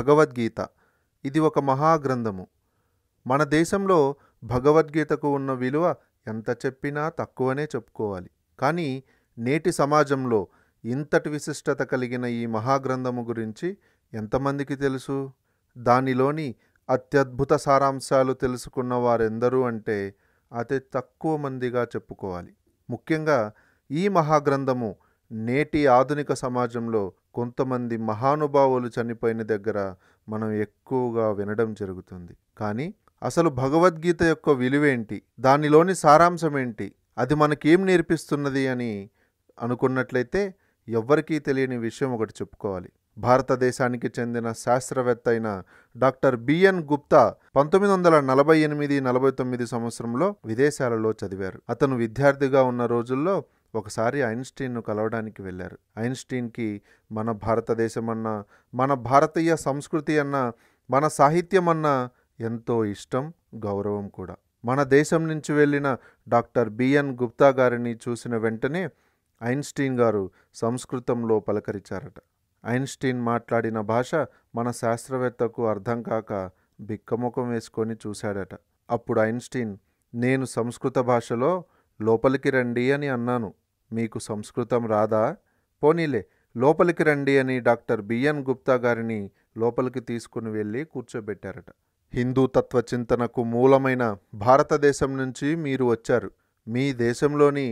భగవద్గీత ఇది ఒక మహాగ్రంథము మన దేశంలో భగవద్గీతకు ఉన్న విలువ ఎంత చెప్పినా తక్కువనే చెప్పుకోవాలి కానీ నేటి సమాజంలో ఇంతటి విశిష్టత కలిగిన ఈ మహాగ్రంథము గురించి ఎంతమందికి తెలుసు దానిలోని అత్యద్భుత సారాంశాలు తెలుసుకున్న వారెందరూ అంటే అతి తక్కువ మందిగా చెప్పుకోవాలి ముఖ్యంగా ఈ మహాగ్రంథము నేటి ఆధునిక సమాజంలో కొంతమంది మహానుభావులు చనిపోయిన దగ్గర మనం ఎక్కువగా వినడం జరుగుతుంది కానీ అసలు భగవద్గీత యొక్క విలువేంటి దానిలోని సారాంశం ఏంటి అది మనకేం నేర్పిస్తున్నది అని అనుకున్నట్లయితే ఎవ్వరికీ తెలియని విషయం ఒకటి చెప్పుకోవాలి భారతదేశానికి చెందిన శాస్త్రవేత్త అయిన డాక్టర్ బిఎన్ గుప్తా పంతొమ్మిది వందల నలభై ఎనిమిది నలభై తొమ్మిది సంవత్సరంలో విదేశాలలో చదివారు అతను విద్యార్థిగా ఉన్న రోజుల్లో ఒకసారి ఐన్స్టీన్ను కలవడానికి వెళ్ళారు ఐన్స్టీన్కి మన భారతదేశం అన్నా మన భారతీయ సంస్కృతి అన్న మన సాహిత్యం అన్నా ఎంతో ఇష్టం గౌరవం కూడా మన దేశం నుంచి వెళ్ళిన డాక్టర్ బిఎన్ గుప్తా గారిని చూసిన వెంటనే ఐన్స్టీన్ గారు సంస్కృతంలో పలకరించారట ఐన్స్టీన్ మాట్లాడిన భాష మన శాస్త్రవేత్తకు అర్థం కాక బిక్కముఖం వేసుకొని చూశాడట అప్పుడు ఐన్స్టీన్ నేను సంస్కృత భాషలో లోపలికి రండి అని అన్నాను మీకు సంస్కృతం రాదా పోనీలే లోపలికి రండి అని డాక్టర్ బిఎన్ గుప్తా గారిని లోపలికి తీసుకుని వెళ్ళి కూర్చోబెట్టారట హిందూ తత్వచింతనకు మూలమైన భారతదేశం నుంచి మీరు వచ్చారు మీ దేశంలోని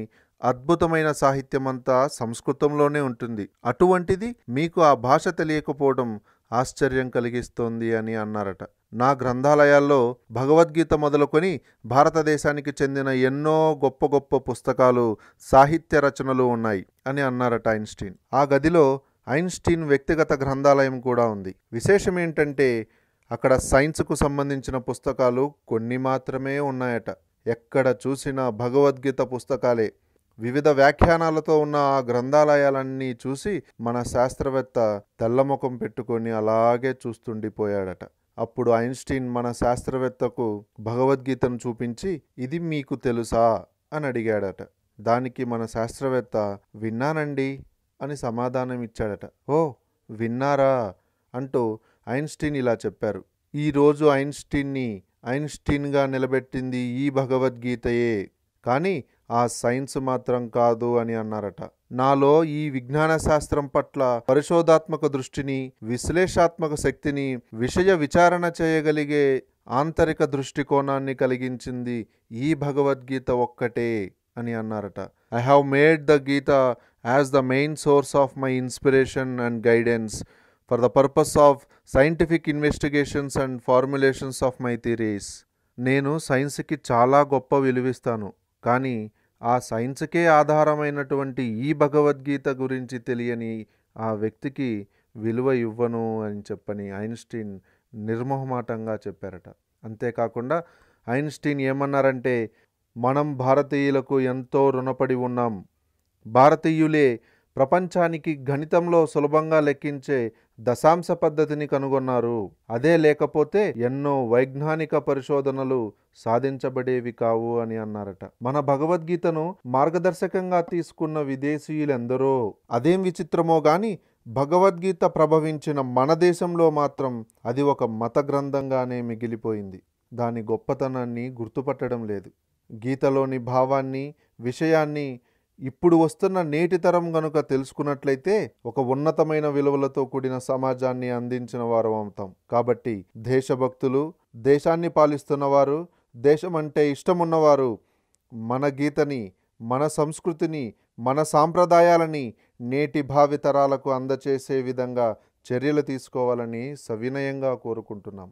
అద్భుతమైన సాహిత్యం అంతా సంస్కృతంలోనే ఉంటుంది అటువంటిది మీకు ఆ భాష తెలియకపోవడం ఆశ్చర్యం కలిగిస్తోంది అని అన్నారట నా గ్రంథాలయాల్లో భగవద్గీత మొదలుకొని భారతదేశానికి చెందిన ఎన్నో గొప్ప గొప్ప పుస్తకాలు సాహిత్య రచనలు ఉన్నాయి అని అన్నారట ఐన్స్టీన్ ఆ గదిలో ఐన్స్టీన్ వ్యక్తిగత గ్రంథాలయం కూడా ఉంది విశేషం ఏంటంటే అక్కడ సైన్స్కు సంబంధించిన పుస్తకాలు కొన్ని మాత్రమే ఉన్నాయట ఎక్కడ చూసినా భగవద్గీత పుస్తకాలే వివిధ వ్యాఖ్యానాలతో ఉన్న ఆ గ్రంథాలయాలన్నీ చూసి మన శాస్త్రవేత్త తెల్లముఖం పెట్టుకొని అలాగే చూస్తుండిపోయాడట అప్పుడు ఐన్స్టీన్ మన శాస్త్రవేత్తకు భగవద్గీతను చూపించి ఇది మీకు తెలుసా అని అడిగాడట దానికి మన శాస్త్రవేత్త విన్నానండి అని సమాధానం ఇచ్చాడట ఓ విన్నారా అంటూ ఐన్స్టీన్ ఇలా చెప్పారు ఈరోజు ఐన్స్టీన్ని ఐన్స్టీన్గా నిలబెట్టింది ఈ భగవద్గీతయే కానీ ఆ సైన్స్ మాత్రం కాదు అని అన్నారట నాలో ఈ విజ్ఞాన శాస్త్రం పట్ల పరిశోధాత్మక దృష్టిని విశ్లేషాత్మక శక్తిని విషయ విచారణ చేయగలిగే ఆంతరిక దృష్టికోణాన్ని కలిగించింది ఈ భగవద్గీత ఒక్కటే అని అన్నారట I have made the Gita as the main source of my inspiration and guidance for the purpose of scientific investigations and formulations of my theories నేను సైన్స్కి చాలా గొప్ప విలువిస్తాను కానీ ఆ సైన్స్కే ఆధారమైనటువంటి ఈ భగవద్గీత గురించి తెలియని ఆ వ్యక్తికి విలువ ఇవ్వను అని చెప్పని ఐన్స్టీన్ నిర్మోహమాటంగా చెప్పారట అంతేకాకుండా ఐన్స్టీన్ ఏమన్నారంటే మనం భారతీయులకు ఎంతో రుణపడి ఉన్నాం భారతీయులే ప్రపంచానికి గణితంలో సులభంగా లెక్కించే దశాంశ పద్ధతిని కనుగొన్నారు అదే లేకపోతే ఎన్నో వైజ్ఞానిక పరిశోధనలు సాధించబడేవి కావు అని అన్నారట మన భగవద్గీతను మార్గదర్శకంగా తీసుకున్న విదేశీయులెందరో అదేం విచిత్రమో గాని భగవద్గీత ప్రభవించిన మన దేశంలో మాత్రం అది ఒక మత గ్రంథంగానే మిగిలిపోయింది దాని గొప్పతనాన్ని గుర్తుపట్టడం లేదు గీతలోని భావాన్ని విషయాన్ని ఇప్పుడు వస్తున్న నేటి తరం గనుక తెలుసుకున్నట్లయితే ఒక ఉన్నతమైన విలువలతో కూడిన సమాజాన్ని అందించిన వారు అవుతాం కాబట్టి దేశభక్తులు దేశాన్ని పాలిస్తున్నవారు దేశం అంటే ఇష్టమున్నవారు మన గీతని మన సంస్కృతిని మన సాంప్రదాయాలని నేటి భావితరాలకు అందచేసే విధంగా చర్యలు తీసుకోవాలని సవినయంగా కోరుకుంటున్నాం